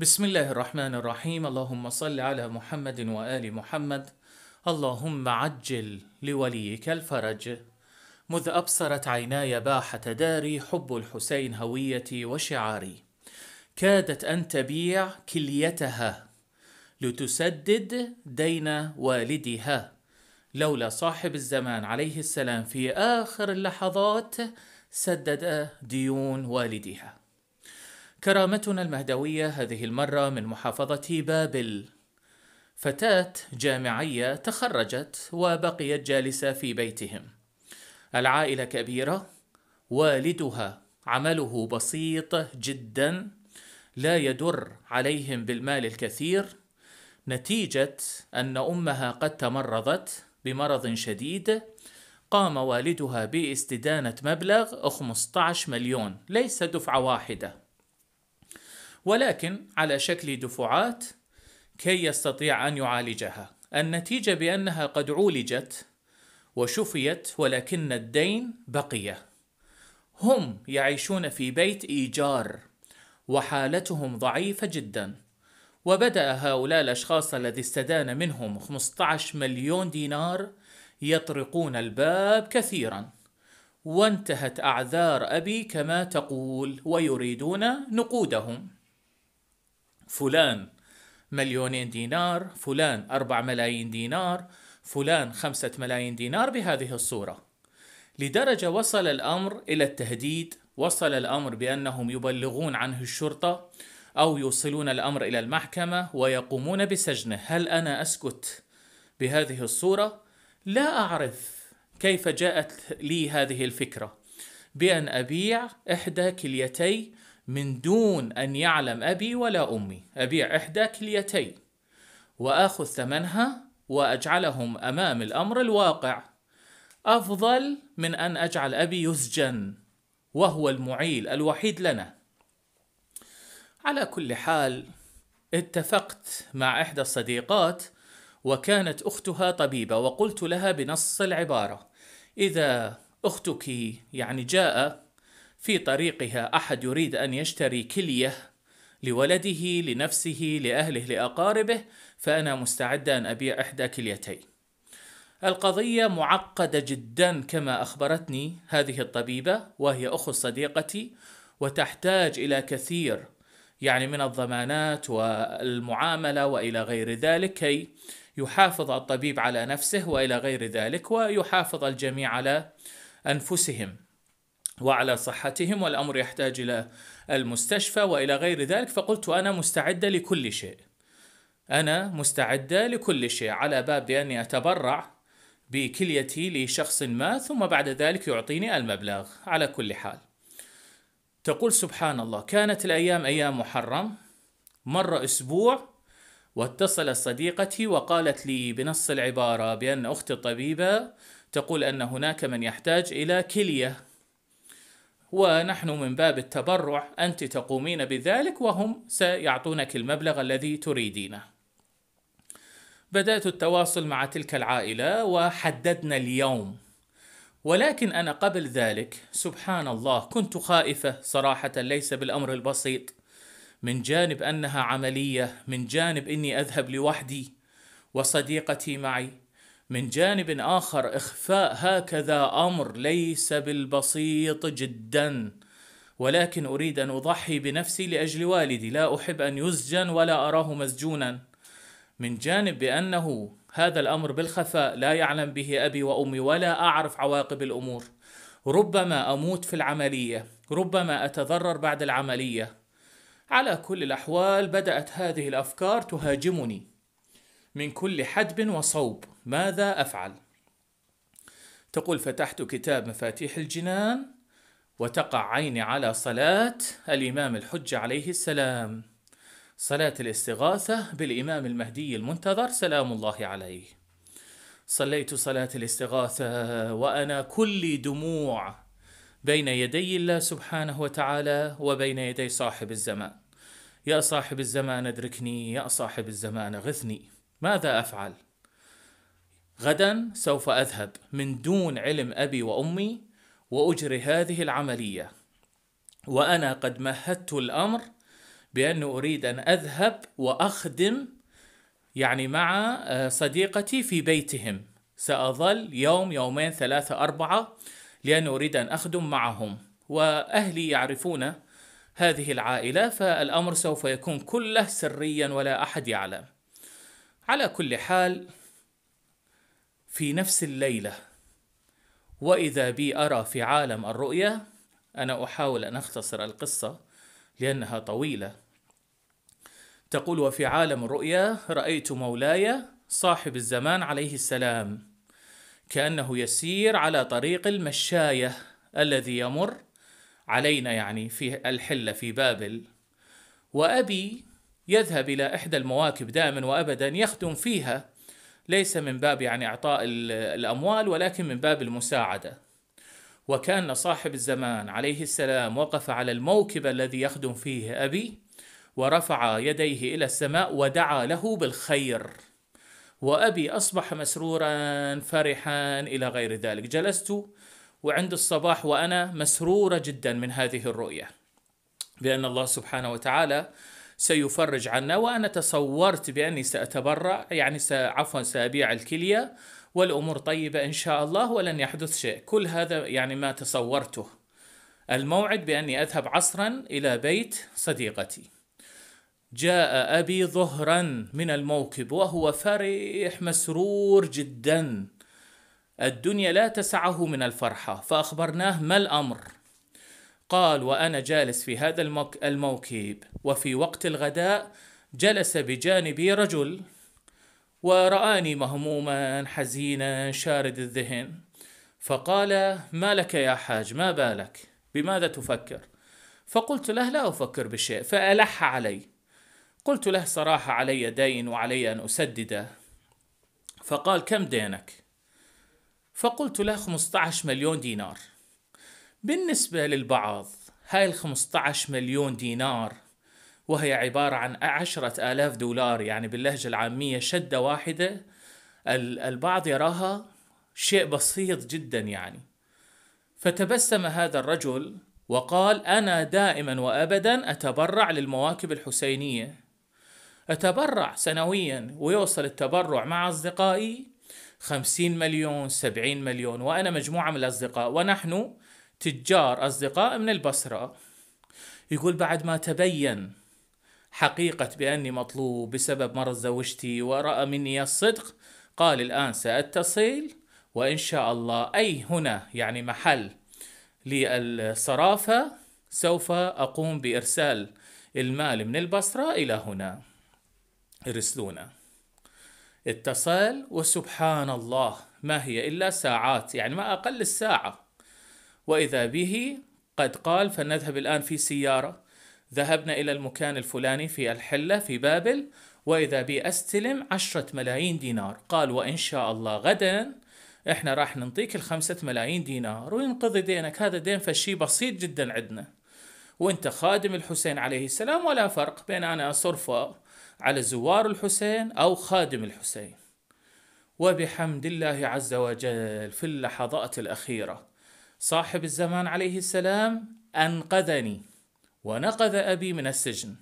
بسم الله الرحمن الرحيم اللهم صل على محمد وآل محمد اللهم عجل لوليك الفرج مذ أبصرت عيناي باحة داري حب الحسين هويتي وشعاري كادت أن تبيع كليتها لتسدد دين والدها لولا صاحب الزمان عليه السلام في آخر اللحظات سدد ديون والدها كرامتنا المهدوية هذه المرة من محافظة بابل. فتاة جامعية تخرجت وبقيت جالسة في بيتهم. العائلة كبيرة، والدها عمله بسيط جدا، لا يدر عليهم بالمال الكثير، نتيجة أن أمها قد تمرضت بمرض شديد، قام والدها باستدانة مبلغ 15 مليون، ليس دفعة واحدة. ولكن على شكل دفعات كي يستطيع أن يعالجها النتيجة بأنها قد عولجت وشفيت ولكن الدين بقي هم يعيشون في بيت إيجار وحالتهم ضعيفة جدا وبدأ هؤلاء الأشخاص الذي استدان منهم 15 مليون دينار يطرقون الباب كثيرا وانتهت أعذار أبي كما تقول ويريدون نقودهم فلان مليونين دينار فلان أربع ملايين دينار فلان خمسة ملايين دينار بهذه الصورة لدرجة وصل الأمر إلى التهديد وصل الأمر بأنهم يبلغون عنه الشرطة أو يوصلون الأمر إلى المحكمة ويقومون بسجنه هل أنا أسكت بهذه الصورة؟ لا أعرف كيف جاءت لي هذه الفكرة بأن أبيع إحدى كليتي من دون أن يعلم أبي ولا أمي أبيع إحدى كليتي وآخذ ثمنها وأجعلهم أمام الأمر الواقع أفضل من أن أجعل أبي يسجن وهو المعيل الوحيد لنا على كل حال اتفقت مع إحدى الصديقات وكانت أختها طبيبة وقلت لها بنص العبارة إذا أختك يعني جاء في طريقها احد يريد ان يشتري كليه لولده لنفسه لاهله لاقاربه فانا مستعده ان ابيع احدى كليتي القضيه معقده جدا كما اخبرتني هذه الطبيبه وهي اخو صديقتي وتحتاج الى كثير يعني من الضمانات والمعامله والى غير ذلك كي يحافظ الطبيب على نفسه والى غير ذلك ويحافظ الجميع على انفسهم وعلى صحتهم والامر يحتاج الى المستشفى والى غير ذلك فقلت انا مستعده لكل شيء. انا مستعده لكل شيء على باب باني اتبرع بكليتي لشخص ما ثم بعد ذلك يعطيني المبلغ على كل حال. تقول سبحان الله كانت الايام ايام محرم مر اسبوع واتصلت صديقتي وقالت لي بنص العباره بان اختي الطبيبه تقول ان هناك من يحتاج الى كليه ونحن من باب التبرع أنت تقومين بذلك وهم سيعطونك المبلغ الذي تريدينه. بدأت التواصل مع تلك العائلة وحددنا اليوم. ولكن أنا قبل ذلك سبحان الله كنت خائفة صراحة ليس بالأمر البسيط. من جانب أنها عملية، من جانب إني أذهب لوحدي وصديقتي معي، من جانب اخر اخفاء هكذا امر ليس بالبسيط جدا ولكن اريد ان اضحي بنفسي لاجل والدي لا احب ان يسجن ولا اراه مسجونا من جانب بانه هذا الامر بالخفاء لا يعلم به ابي وامي ولا اعرف عواقب الامور ربما اموت في العمليه ربما اتضرر بعد العمليه على كل الاحوال بدات هذه الافكار تهاجمني من كل حدب وصوب ماذا أفعل؟ تقول فتحت كتاب مفاتيح الجنان وتقع عيني على صلاة الإمام الحج عليه السلام صلاة الاستغاثة بالإمام المهدي المنتظر سلام الله عليه صليت صلاة الاستغاثة وأنا كلي دموع بين يدي الله سبحانه وتعالى وبين يدي صاحب الزمان يا صاحب الزمان ادركني يا صاحب الزمان غثني ماذا أفعل؟ غدا سوف أذهب من دون علم أبي وأمي وأجري هذه العملية وأنا قد مهدت الأمر بأن أريد أن أذهب وأخدم يعني مع آه، صديقتي في بيتهم سأظل يوم يومين ثلاثة أربعة لأن أريد أن أخدم معهم وأهلي يعرفون هذه العائلة فالأمر سوف يكون كله سريا ولا أحد يعلم على كل حال في نفس الليلة وإذا بي أرى في عالم الرؤيا أنا أحاول أن أختصر القصة لأنها طويلة تقول وفي عالم الرؤيا رأيت مولاي صاحب الزمان عليه السلام كأنه يسير على طريق المشاية الذي يمر علينا يعني في الحلة في بابل وأبي يذهب إلى إحدى المواكب دائما وأبدا يخدم فيها ليس من باب يعني إعطاء الأموال ولكن من باب المساعدة وكان صاحب الزمان عليه السلام وقف على الموكب الذي يخدم فيه أبي ورفع يديه إلى السماء ودعا له بالخير وأبي أصبح مسرورا فرحا إلى غير ذلك جلست وعند الصباح وأنا مسرورة جدا من هذه الرؤية بأن الله سبحانه وتعالى سيفرج عنا وأنا تصورت بأني سأتبرع يعني عفوا سأبيع الكلية والأمور طيبة إن شاء الله ولن يحدث شيء كل هذا يعني ما تصورته الموعد بأني أذهب عصرا إلى بيت صديقتي جاء أبي ظهرا من الموكب وهو فرح مسرور جدا الدنيا لا تسعه من الفرحة فأخبرناه ما الأمر قال وأنا جالس في هذا الموكب وفي وقت الغداء جلس بجانبي رجل ورآني مهموما حزينا شارد الذهن فقال ما لك يا حاج ما بالك بماذا تفكر فقلت له لا أفكر بشيء فألح علي قلت له صراحة علي دين وعلي أن أسدده فقال كم دينك فقلت له 15 مليون دينار بالنسبة للبعض هاي ال 15 مليون دينار وهي عبارة عن عشرة آلاف دولار يعني باللهجة العامية شدة واحدة البعض يراها شيء بسيط جدا يعني فتبسم هذا الرجل وقال أنا دائما وأبدا أتبرع للمواكب الحسينية أتبرع سنويا ويوصل التبرع مع أصدقائي خمسين مليون سبعين مليون وأنا مجموعة من الأصدقاء ونحن تجار أصدقاء من البصرة يقول بعد ما تبين حقيقة بأني مطلوب بسبب مرض زوجتي ورأى مني الصدق قال الآن سأتصل وإن شاء الله أي هنا يعني محل للصرافة سوف أقوم بإرسال المال من البصرة إلى هنا يرسلونا اتصل وسبحان الله ما هي إلا ساعات يعني ما أقل الساعة وإذا به قد قال فلنذهب الآن في سيارة ذهبنا إلى المكان الفلاني في الحلة في بابل وإذا بي أستلم عشرة ملايين دينار قال وإن شاء الله غدا إحنا راح ننطيك الخمسة ملايين دينار وينقضي دينك هذا دين فشي بسيط جدا عندنا وانت خادم الحسين عليه السلام ولا فرق بين أنا أصرفه على زوار الحسين أو خادم الحسين وبحمد الله عز وجل في اللحظات الأخيرة صاحب الزمان عليه السلام أنقذني ونقذ أبي من السجن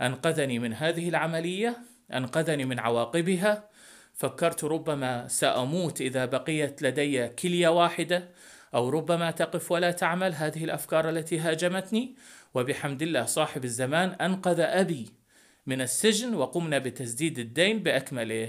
أنقذني من هذه العملية أنقذني من عواقبها فكرت ربما سأموت إذا بقيت لدي كلية واحدة أو ربما تقف ولا تعمل هذه الأفكار التي هاجمتني وبحمد الله صاحب الزمان أنقذ أبي من السجن وقمنا بتسديد الدين بأكمله